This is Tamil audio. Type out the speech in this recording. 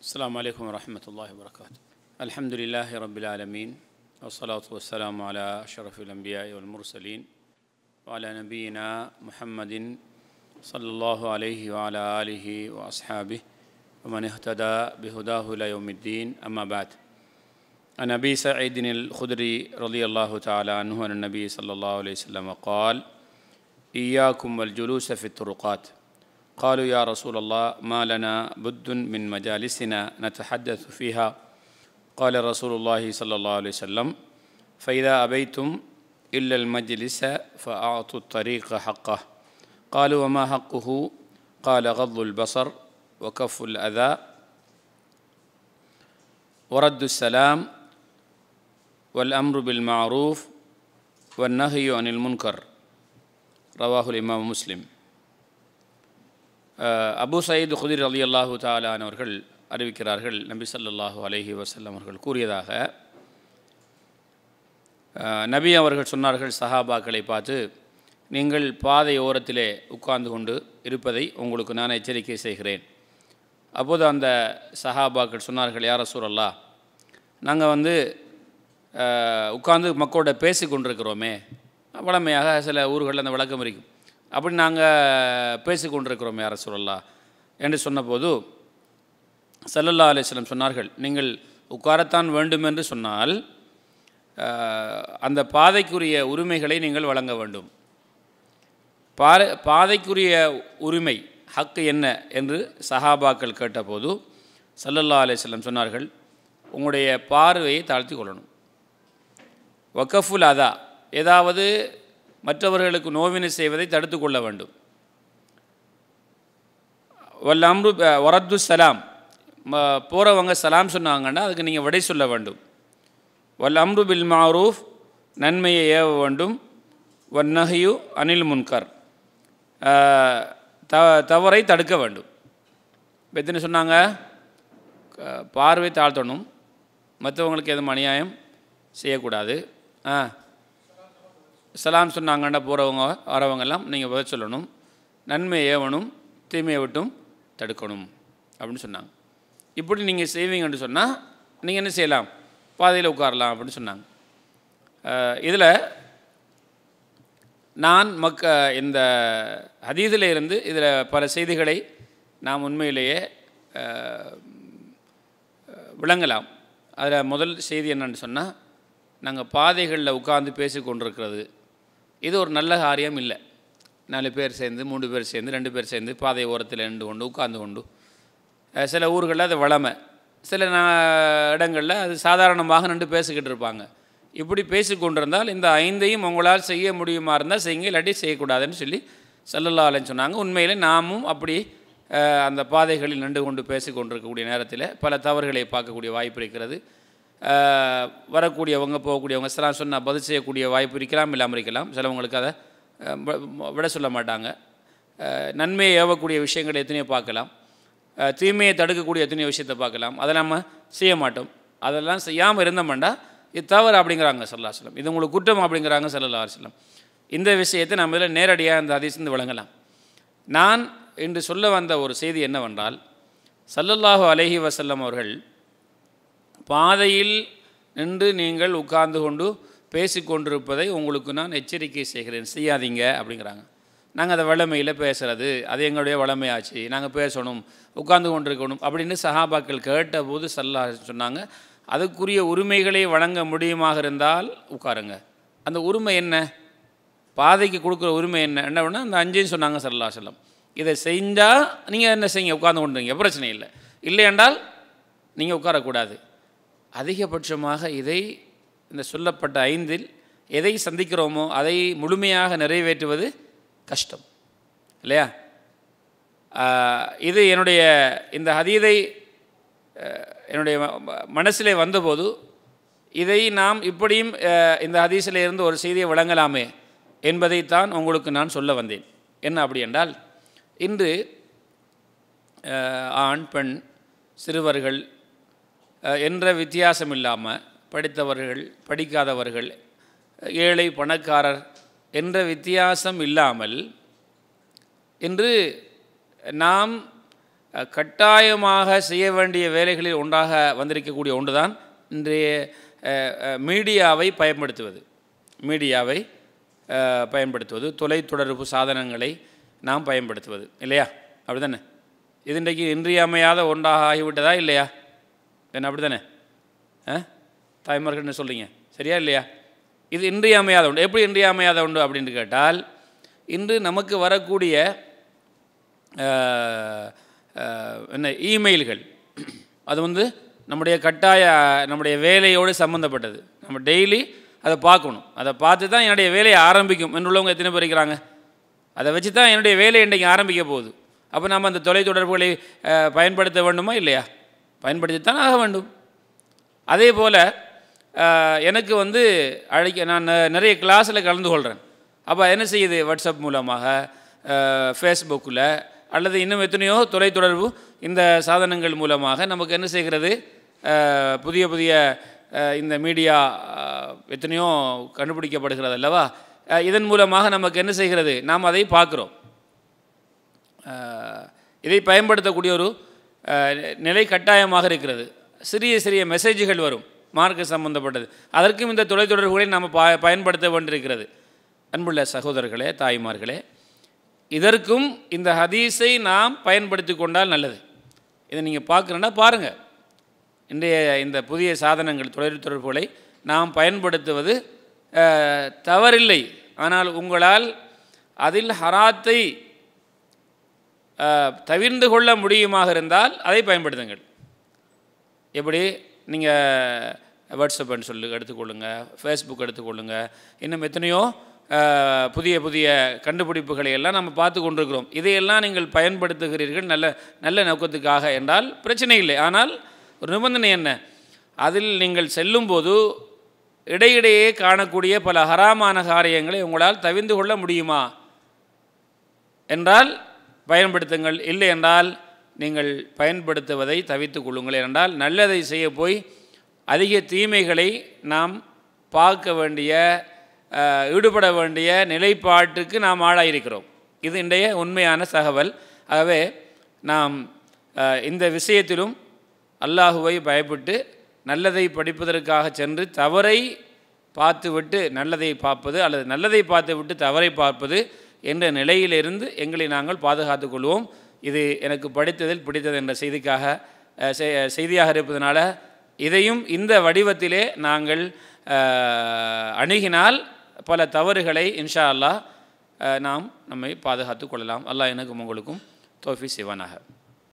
السلام عليكم ورحمة الله وبركاته الحمد لله رب العالمين والصلاة والسلام على أشرف الأنبياء والمرسلين وعلى نبينا محمد صلى الله عليه وعلى آله وأصحابه ومن اهتدى بهداه إلى يوم الدين أما بعد عن أبي سعيد الخدري رضي الله تعالى عنه أن النبي صلى الله عليه وسلم قال إياكم والجلوس في الطرقات قالوا يا رسول الله ما لنا بد من مجالسنا نتحدث فيها قال رسول الله صلى الله عليه وسلم فإذا أبيتم إلا المجلس فأعطوا الطريق حقه قالوا وما حقه قال غض البصر وكف الأذى ورد السلام والأمر بالمعروف والنهي عن المنكر رواه الإمام مسلم அபு சயீது குதிர் அலி அல்லாஹு தாலானவர்கள் அறிவிக்கிறார்கள் நபி சல்லாஹூ அலஹி வசல்லம் அவர்கள் கூறியதாக நபி அவர்கள் சொன்னார்கள் சஹாபாக்களை பார்த்து நீங்கள் பாதை ஓரத்திலே உட்கார்ந்து கொண்டு இருப்பதை உங்களுக்கு நான் எச்சரிக்கை செய்கிறேன் அப்போது அந்த சஹாபாக்கள் சொன்னார்கள் யார சூரல்லா நாங்கள் வந்து உட்கார்ந்து மக்களோட பேசி கொண்டிருக்கிறோமே வழமையாக சில ஊர்களில் அந்த விளக்கம் இருக்கும் அப்படி நாங்கள் பேசி கொண்டிருக்கிறோம் யார சொல்லலா என்று சொன்னபோது சல்லல்லா அலிஸ்லம் சொன்னார்கள் நீங்கள் உட்காரத்தான் வேண்டும் என்று சொன்னால் அந்த பாதைக்குரிய உரிமைகளை நீங்கள் வழங்க வேண்டும் பா பாதைக்குரிய உரிமை ஹக்கு என்ன என்று சஹாபாக்கள் கேட்டபோது சல்லல்லா அலிஸ்லம் சொன்னார்கள் உங்களுடைய பார்வையை தாழ்த்தி கொள்ளணும் வக்கஃபுல் அதா ஏதாவது மற்றவர்களுக்கு நோவினை செய்வதை தடுத்து கொள்ள வேண்டும் அம்ரு ஒரத்து சலாம் போகிறவங்க சலாம் சொன்னாங்கன்னா அதுக்கு நீங்கள் விடை சொல்ல வேண்டும் வல் அம்ரு பில் மாரூஃப் நன்மையை ஏவ வேண்டும் வன் நகையு அனில் முன்கர் த தவறை தடுக்க வேண்டும் இப்போ எத்தனை சொன்னாங்க பார்வை தாழ்த்தணும் மற்றவங்களுக்கு எதுவும் அநியாயம் செய்யக்கூடாது ஆ சலாம் சொன்னாங்கண்டா போகிறவங்க வரவங்கெல்லாம் நீங்கள் பதில் சொல்லணும் நன்மை ஏவணும் தீமையை விட்டும் தடுக்கணும் அப்படின்னு சொன்னாங்க இப்படி நீங்கள் செய்வீங்கன்னு சொன்னால் நீங்கள் என்ன செய்யலாம் பாதையில் உட்காரலாம் அப்படின்னு சொன்னாங்க இதில் நான் மக்க இந்த ஹதீதில் இருந்து இதில் பல செய்திகளை நாம் உண்மையிலேயே விளங்கலாம் அதில் முதல் செய்தி என்னென்னு சொன்னால் நாங்கள் பாதைகளில் உட்கார்ந்து பேசி கொண்டிருக்கிறது இது ஒரு நல்ல காரியம் இல்லை நாலு பேர் சேர்ந்து மூணு பேர் சேர்ந்து ரெண்டு பேர் சேர்ந்து பாதை ஓரத்தில் நின்று கொண்டு உட்காந்து கொண்டு சில ஊர்களில் அது வளமை சில இடங்களில் அது சாதாரணமாக நின்று பேசிக்கிட்டு இருப்பாங்க இப்படி பேசி கொண்டிருந்தால் இந்த ஐந்தையும் உங்களால் செய்ய முடியுமா இருந்தால் செய்யுங்க இல்லாட்டி செய்யக்கூடாதுன்னு சொல்லி செல்லலாலன்னு சொன்னாங்க உண்மையில் நாமும் அப்படி அந்த பாதைகளில் நின்று கொண்டு பேசி கொண்டிருக்கக்கூடிய நேரத்தில் பல தவறுகளை பார்க்கக்கூடிய வாய்ப்பு இருக்கிறது வரக்கூடியவங்க போகக்கூடியவங்க சில சொன்னால் பதில் செய்யக்கூடிய வாய்ப்பு இருக்கலாம் இல்லாமல் இருக்கலாம் சிலவங்களுக்கு அதை விட சொல்ல மாட்டாங்க நன்மையை ஏவக்கூடிய விஷயங்கள் எத்தனையோ பார்க்கலாம் தீமையை தடுக்கக்கூடிய எத்தனையோ விஷயத்தை பார்க்கலாம் அதை நம்ம செய்ய மாட்டோம் அதெல்லாம் செய்யாமல் இருந்தோம்னா இது தவறு அப்படிங்கிறாங்க சல்லா சொல்லம் இது உங்களுக்கு குற்றம் அப்படிங்கிறாங்க சல்லா சொல்லம் இந்த விஷயத்தை நம்ம இதில் நேரடியாக இந்த அதிசயந்து வழங்கலாம் நான் இன்று சொல்ல வந்த ஒரு செய்தி என்னவென்றால் சல்லல்லாஹு அலஹி வசல்லம் அவர்கள் பாதையில் நின்று நீங்கள் உட்கார்ந்து கொண்டு பேசி கொண்டிருப்பதை உங்களுக்கு நான் எச்சரிக்கை செய்கிறேன் செய்யாதீங்க அப்படிங்கிறாங்க நாங்கள் அதை வளமையில் பேசுகிறது அது எங்களுடைய வளமையாச்சு நாங்கள் பேசணும் உட்கார்ந்து கொண்டிருக்கணும் அப்படின்னு சஹாபாக்கள் கேட்டபோது சல்லா சொன்னாங்க அதுக்குரிய உரிமைகளை வழங்க முடியுமாக இருந்தால் உட்காருங்க அந்த உரிமை என்ன பாதைக்கு கொடுக்குற உரிமை என்ன என்ன பண்ணால் அந்த அஞ்சையும் சொன்னாங்க சல்லா செல்லம் இதை செஞ்சால் நீங்கள் என்ன செய்யுங்க உட்காந்து கொண்டுங்க பிரச்சனை இல்லை இல்லை என்றால் நீங்கள் உட்காரக்கூடாது அதிகபட்சமாக இதை இந்த சொல்லப்பட்ட ஐந்தில் எதை சந்திக்கிறோமோ அதை முழுமையாக நிறைவேற்றுவது கஷ்டம் இல்லையா இது என்னுடைய இந்த ஹதீதை என்னுடைய மனசிலே வந்தபோது இதை நாம் இப்படியும் இந்த ஹதீஸில் இருந்து ஒரு செய்தியை வழங்கலாமே என்பதைத்தான் உங்களுக்கு நான் சொல்ல வந்தேன் என்ன அப்படி என்றால் இன்று ஆண் பெண் சிறுவர்கள் என்ற வித்தியாசம் இல்லாமல் படித்தவர்கள் படிக்காதவர்கள் ஏழை பணக்காரர் என்ற வித்தியாசம் இல்லாமல் இன்று நாம் கட்டாயமாக செய்ய வேண்டிய வேலைகளில் ஒன்றாக வந்திருக்கக்கூடிய ஒன்று தான் இன்றைய மீடியாவை பயன்படுத்துவது மீடியாவை பயன்படுத்துவது தொலைத்தொடர்பு சாதனங்களை நாம் பயன்படுத்துவது இல்லையா அப்படி தானே இது இன்றைக்கு இன்றியமையாத ஒன்றாக ஆகிவிட்டதா இல்லையா தென் அப்படி தானே ஆ தாய்மார்கள்னு சொல்கிறீங்க சரியா இல்லையா இது இன்றியமையாத உண்டு எப்படி இன்றியமையாத உண்டு அப்படின்னு கேட்டால் இன்று நமக்கு வரக்கூடிய என்ன இமெயில்கள் அது வந்து நம்முடைய கட்டாய நம்முடைய வேலையோடு சம்மந்தப்பட்டது நம்ம டெய்லி அதை பார்க்கணும் அதை பார்த்து தான் என்னுடைய வேலையை ஆரம்பிக்கும் என்றுள்ளவங்க எத்தனை பேர் இருக்கிறாங்க அதை வச்சு தான் என்னுடைய வேலை இன்றைக்கு ஆரம்பிக்க போகுது அப்போ நம்ம அந்த தொலைத்தொடர்புகளை பயன்படுத்த வேண்டுமா இல்லையா பயன்படுத்தித்தான் ஆக வேண்டும் அதே போல் எனக்கு வந்து அழைக்க நான் நிறைய கிளாஸில் கலந்து கொள்கிறேன் அப்போ என்ன செய்யுது வாட்ஸ்அப் மூலமாக ஃபேஸ்புக்கில் அல்லது இன்னும் எத்தனையோ தொலைத்தொடர்பு இந்த சாதனங்கள் மூலமாக நமக்கு என்ன செய்கிறது புதிய புதிய இந்த மீடியா எத்தனையோ கண்டுபிடிக்கப்படுகிறது அல்லவா இதன் மூலமாக நமக்கு என்ன செய்கிறது நாம் அதை பார்க்குறோம் இதை பயன்படுத்தக்கூடிய ஒரு நிலை கட்டாயமாக இருக்கிறது சிறிய சிறிய மெசேஜுகள் வரும் மார்க்க சம்பந்தப்பட்டது அதற்கும் இந்த தொலைத்தொடர்புகளை நாம் ப பயன்படுத்த வேண்டியிருக்கிறது அன்புள்ள சகோதரர்களே தாய்மார்களே இதற்கும் இந்த ஹதீஸை நாம் பயன்படுத்தி கொண்டால் நல்லது இதை நீங்கள் பார்க்குறேன்னா பாருங்கள் இன்றைய இந்த புதிய சாதனங்கள் தொலைத்தொடர்புகளை நாம் பயன்படுத்துவது தவறில்லை ஆனால் உங்களால் அதில் ஹராத்தை தவிர்ந்து கொள்ள முடியுமாக இருந்தால் அதை பயன்படுத்துங்கள் எப்படி நீங்கள் வாட்ஸ்அப்னு சொல்லு எடுத்துக்கொள்ளுங்கள் ஃபேஸ்புக் எடுத்துக்கொள்ளுங்கள் இன்னும் எத்தனையோ புதிய புதிய கண்டுபிடிப்புகளை எல்லாம் நம்ம பார்த்து கொண்டிருக்கிறோம் இதையெல்லாம் நீங்கள் பயன்படுத்துகிறீர்கள் நல்ல நல்ல நோக்கத்துக்காக என்றால் பிரச்சனை இல்லை ஆனால் ஒரு நிபந்தனை என்ன அதில் நீங்கள் செல்லும்போது இடையிடையே காணக்கூடிய பல ஹராமான காரியங்களை உங்களால் தவிர்ந்து கொள்ள முடியுமா என்றால் பயன்படுத்துங்கள் இல்லை என்றால் நீங்கள் பயன்படுத்துவதை தவித்துக் கொள்ளுங்கள் என்றால் நல்லதை செய்ய போய் அதிக தீமைகளை நாம் பார்க்க வேண்டிய ஈடுபட வேண்டிய நிலைப்பாட்டுக்கு நாம் ஆளாயிருக்கிறோம் இது இன்றைய உண்மையான தகவல் ஆகவே நாம் இந்த விஷயத்திலும் அல்லாஹுவை பயப்பட்டு நல்லதை படிப்பதற்காக சென்று தவறை பார்த்துவிட்டு நல்லதை பார்ப்பது அல்லது நல்லதை பார்த்துவிட்டு தவறை பார்ப்பது என்ற நிலையிலிருந்து எங்களை நாங்கள் பாதுகாத்து கொள்வோம் இது எனக்கு படித்ததில் பிடித்தது என்ற செய்திக்காக செய்தியாக இருப்பதனால இதையும் இந்த வடிவத்திலே நாங்கள் அணுகினால் பல தவறுகளை இன்ஷா அல்லாஹ் நாம் நம்மை பாதுகாத்து கொள்ளலாம் அல்லாஹ் எனக்கும் உங்களுக்கும் தோஃபி சிவனாக